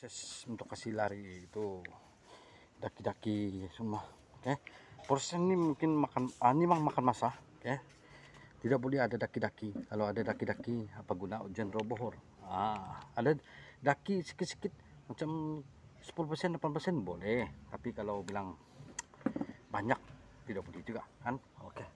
proses untuk kasih lari itu daki-daki semua oke eh. okay. proses ini mungkin makan ini ah, mah makan masa oke eh. okay. tidak boleh ada daki-daki kalau ada daki-daki apa guna hujan robohor ah ada daki sikit-sikit macam 10% 8% boleh tapi kalau bilang banyak tidak boleh juga kan oke okay.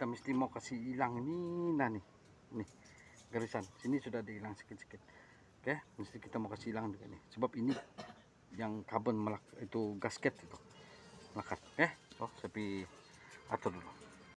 kita mesti mau kasih hilang ini nah nih nih garisan sini sudah dihilang sedikit-sedikit oke okay? mesti kita mau kasih hilang juga nih sebab ini yang karbon melak itu gasket itu melakat ya eh, okay? oh tapi atur dulu